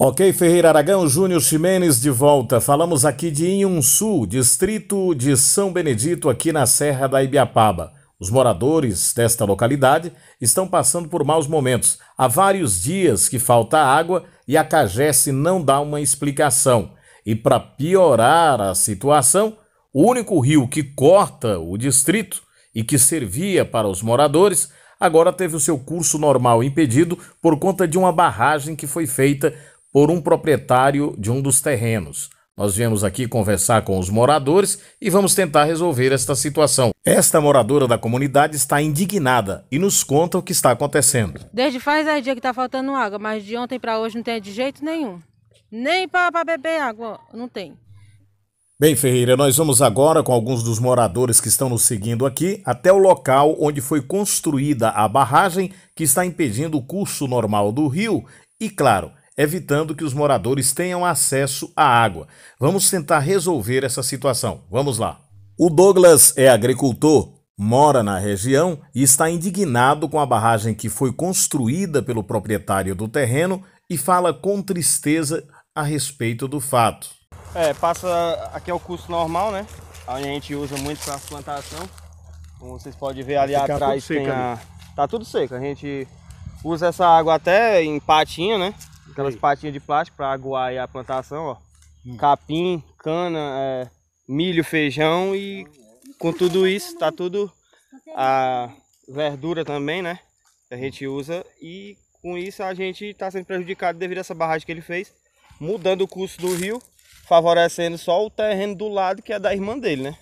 Ok, Ferreira Aragão, Júnior Ximenes de volta. Falamos aqui de Inhunsu, distrito de São Benedito, aqui na Serra da Ibiapaba. Os moradores desta localidade estão passando por maus momentos. Há vários dias que falta água e a Cagesse não dá uma explicação. E para piorar a situação, o único rio que corta o distrito e que servia para os moradores agora teve o seu curso normal impedido por conta de uma barragem que foi feita por um proprietário de um dos terrenos. Nós viemos aqui conversar com os moradores e vamos tentar resolver esta situação. Esta moradora da comunidade está indignada e nos conta o que está acontecendo. Desde faz dez dias que está faltando água, mas de ontem para hoje não tem de jeito nenhum. Nem para beber água, não tem. Bem, Ferreira, nós vamos agora com alguns dos moradores que estão nos seguindo aqui até o local onde foi construída a barragem que está impedindo o curso normal do rio e, claro, evitando que os moradores tenham acesso à água. Vamos tentar resolver essa situação. Vamos lá. O Douglas é agricultor, mora na região e está indignado com a barragem que foi construída pelo proprietário do terreno e fala com tristeza a respeito do fato. É, passa aqui é o custo normal, né? A gente usa muito para plantação. Como vocês podem ver ali Fica atrás tem seca, a... tá tudo seco. A gente usa essa água até em patinha, né? Aquelas Ei. patinhas de plástico para aguar a plantação, ó. Hum. Capim, cana, é, milho, feijão e com tudo isso, tá tudo a verdura também, né? Que a gente usa e com isso a gente está sendo prejudicado devido a essa barragem que ele fez, mudando o curso do rio, favorecendo só o terreno do lado que é da irmã dele, né?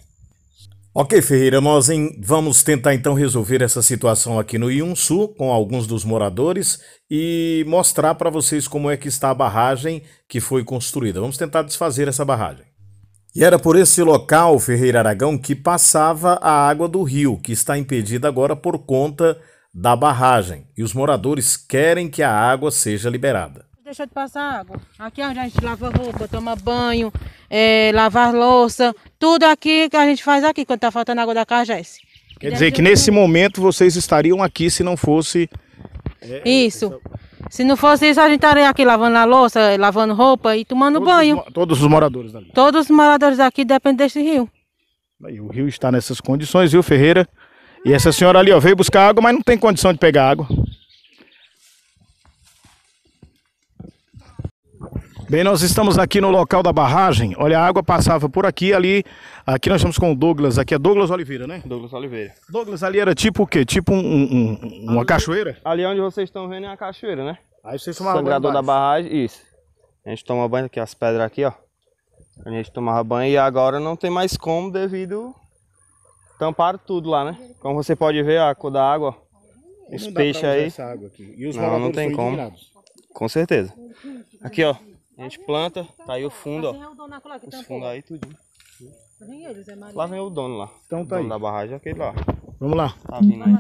Ok, Ferreira, nós em, vamos tentar então resolver essa situação aqui no Iunsu com alguns dos moradores e mostrar para vocês como é que está a barragem que foi construída. Vamos tentar desfazer essa barragem. E era por esse local, Ferreira Aragão, que passava a água do rio, que está impedida agora por conta da barragem. E os moradores querem que a água seja liberada deixou de passar água. Aqui onde a gente lava roupa, toma banho, é, lavar louça, tudo aqui que a gente faz aqui quando tá faltando água da Cajés. Quer dizer que nesse momento vocês estariam aqui se não fosse... É, é isso. Se não fosse isso, a gente estaria aqui lavando a louça, lavando roupa e tomando todos banho. Os, todos os moradores ali Todos os moradores aqui dependem desse rio. E o rio está nessas condições, viu, Ferreira? E essa senhora ali, ó, veio buscar água, mas não tem condição de pegar água. Bem, nós estamos aqui no local da barragem. Olha, a água passava por aqui, ali. Aqui nós estamos com o Douglas. Aqui é Douglas Oliveira, né? Douglas Oliveira. Douglas, ali era tipo o quê? Tipo um, um, uma ali, cachoeira? Ali onde vocês estão vendo é a cachoeira, né? Aí vocês tomavam Sangrador banho da barragem, isso. A gente toma banho aqui, as pedras aqui, ó. A gente tomava banho e agora não tem mais como devido... Tamparam tudo lá, né? Como você pode ver, a cor da água, Os peixes aí. não, não tem como. Com certeza. Aqui, ó. A gente planta, tá, tá aí o fundo, ó. É Os fundos aí, tudinho. Lá vem o dono lá. Então tá o dono aí. da barragem é aquele lá. Vamos lá. Tá vindo aí.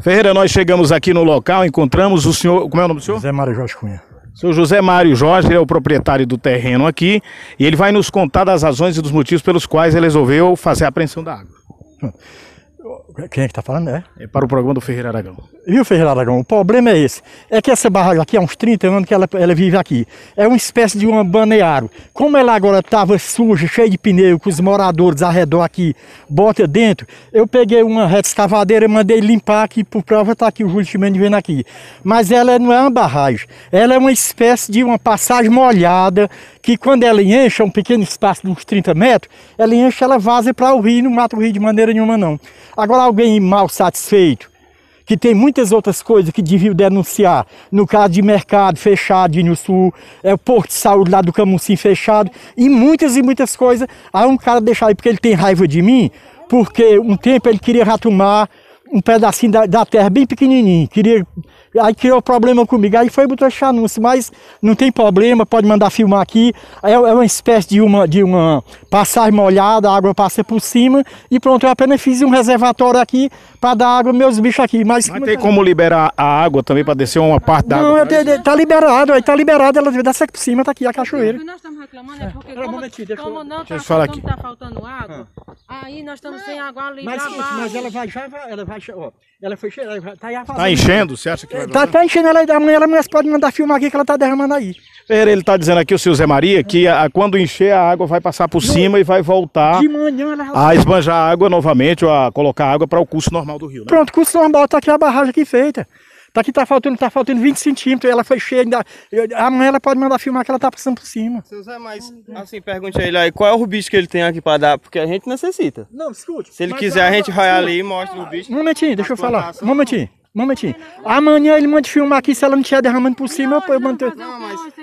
Ferreira, nós chegamos aqui no local, encontramos o senhor. Como é o nome do senhor? José Mário Jorge Cunha. Seu José Mário Jorge é o proprietário do terreno aqui e ele vai nos contar das razões e dos motivos pelos quais ele resolveu fazer a apreensão da água. Quem é que tá falando, é? é? Para o programa do Ferreira Aragão. Viu, Ferreira Aragão? O problema é esse. É que essa barragem aqui, há uns 30 anos que ela, ela vive aqui. É uma espécie de um baneário. Como ela agora estava suja, cheia de pneu, que os moradores ao redor aqui bota dentro, eu peguei uma reta escavadeira e mandei limpar aqui, por prova está aqui o Júlio Chimenez vendo aqui. Mas ela não é uma barragem. Ela é uma espécie de uma passagem molhada, que quando ela enche, é um pequeno espaço de uns 30 metros, ela enche, ela vaza para o rio, não mata o rio de maneira nenhuma não. Agora alguém mal satisfeito, que tem muitas outras coisas que devia denunciar. No caso de mercado fechado no sul, é o porto de saúde lá do Camusim fechado, e muitas e muitas coisas. Aí um cara deixar aí porque ele tem raiva de mim, porque um tempo ele queria ratumar um pedacinho da, da terra bem pequenininho, queria Aí criou problema comigo. Aí foi botou esse anúncio, mas não tem problema, pode mandar filmar aqui. É, é uma espécie de uma, de uma passagem molhada, a água passa por cima e pronto, eu apenas fiz um reservatório aqui para dar água aos meus bichos aqui. Mas, mas tem como liberar a água também para descer uma parte da não, água? Não, é, tá liberado, aí tá liberado, ela deve descer por cima, tá aqui a cachoeira. O nós estamos reclamando é, é. porque como, não tá, tá faltando, água, ah. aí nós estamos sem água ali. Mas, assim, mas ela vai já, ela vai, ó, ela foi, ela tá aí a Tá enchendo, você acha que é, vai? Tá, tá, enchendo ela aí da manhã, ela pode mandar filmar aqui que ela tá derramando aí. Pera, ele tá dizendo aqui, o seu Zé Maria, que a, quando encher a água vai passar por cima e vai voltar de manhã ela... a esbanjar a água novamente, ou a colocar água para o curso normal do rio, né? Pronto, curso normal, tá aqui a barragem aqui feita. Tá aqui, tá faltando, tá faltando 20 centímetros, ela foi cheia ainda. amanhã ela pode mandar filmar que ela tá passando por cima. Seu Zé, mas assim, pergunte a ele aí, qual é o bicho que ele tem aqui para dar? Porque a gente necessita. Não, escute. Se ele quiser, a gente vai ali e mostra o bicho. Momentinho, deixa eu falar. Momentinho momentinho. Amanhã ele manda filmar aqui, se ela não estiver derramando por cima, eu, eu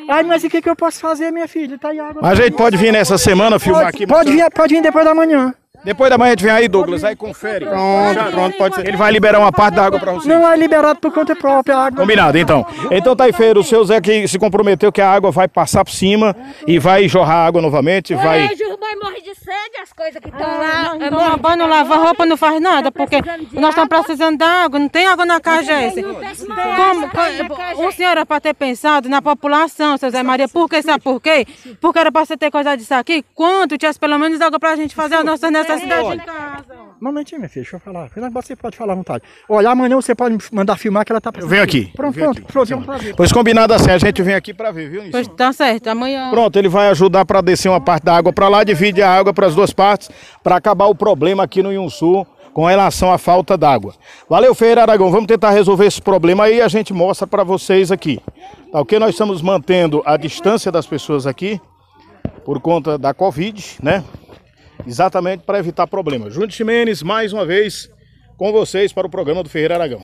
Ai, mas o que, que eu posso fazer, minha filha? Tá aí água. Mas a gente pode vir nessa semana filmar pode, aqui? Pode vir, pode vir depois da manhã. Depois da manhã gente vem aí, Douglas, aí confere. Pronto, pronto, pode ser. Ele vai liberar uma parte da água para você. Não, é liberado por conta própria a água. Combinado, então. Então, Taifeiro, o seu Zé que se comprometeu que a água vai passar por cima e vai jorrar água novamente, vai... É, Jurubói morre de sede, as coisas que estão ah, lá. É, Tomar banho, não lavar roupa, não faz nada, porque nós estamos precisando de água, não tem água na casa esse. Como, o senhor era é para ter pensado na população, seu Zé Maria, por que, sabe por quê? Porque era para você ter coisa disso aqui, quanto tivesse pelo menos água para a gente fazer a nossa nessa. Fica tá a em casa. Momentinho, minha filha, deixa eu falar. Você pode falar à vontade. Olha, amanhã você pode mandar filmar que ela tá Eu venho aqui. Pronto, pronto. Aqui. Pronto, é Pois combinado assim, a gente vem aqui para ver, viu, Pois tá certo, amanhã. Pronto, ele vai ajudar para descer uma parte da água para lá, divide a água para as duas partes, para acabar o problema aqui no Inhunsul com relação à falta d'água. Valeu, Feira Aragão. Vamos tentar resolver esse problema aí e a gente mostra para vocês aqui. Tá ok? Nós estamos mantendo a distância das pessoas aqui por conta da Covid, né? exatamente para evitar problemas. Júnior Ximenes, mais uma vez com vocês para o programa do Ferreira Aragão.